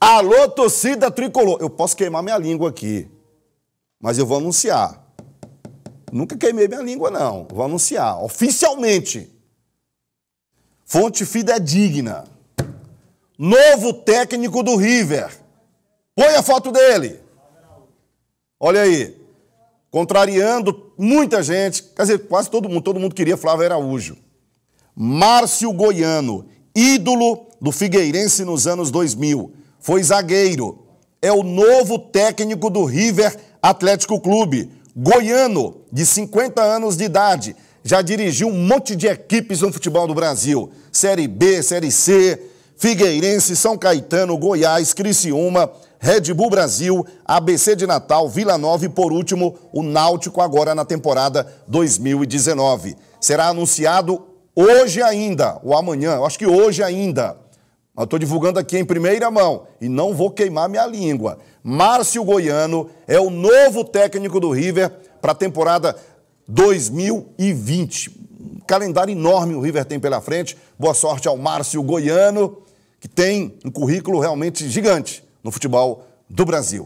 Alô, torcida tricolor. Eu posso queimar minha língua aqui, mas eu vou anunciar. Nunca queimei minha língua, não. Vou anunciar oficialmente. Fonte fidedigna. É Novo técnico do River. Põe a foto dele. Olha aí. Contrariando muita gente, quer dizer, quase todo mundo, todo mundo queria Flávio Araújo. Márcio Goiano, ídolo do Figueirense nos anos 2000 foi zagueiro. É o novo técnico do River Atlético Clube, goiano, de 50 anos de idade. Já dirigiu um monte de equipes no futebol do Brasil: Série B, Série C, Figueirense, São Caetano, Goiás, Criciúma, Red Bull Brasil, ABC de Natal, Vila Nova e, por último, o Náutico, agora na temporada 2019. Será anunciado hoje ainda, ou amanhã, eu acho que hoje ainda, mas estou divulgando aqui em primeira mão e não vou queimar minha língua. Márcio Goiano é o novo técnico do River para a temporada 2020. Um calendário enorme o River tem pela frente. Boa sorte ao Márcio Goiano, que tem um currículo realmente gigante no futebol do Brasil.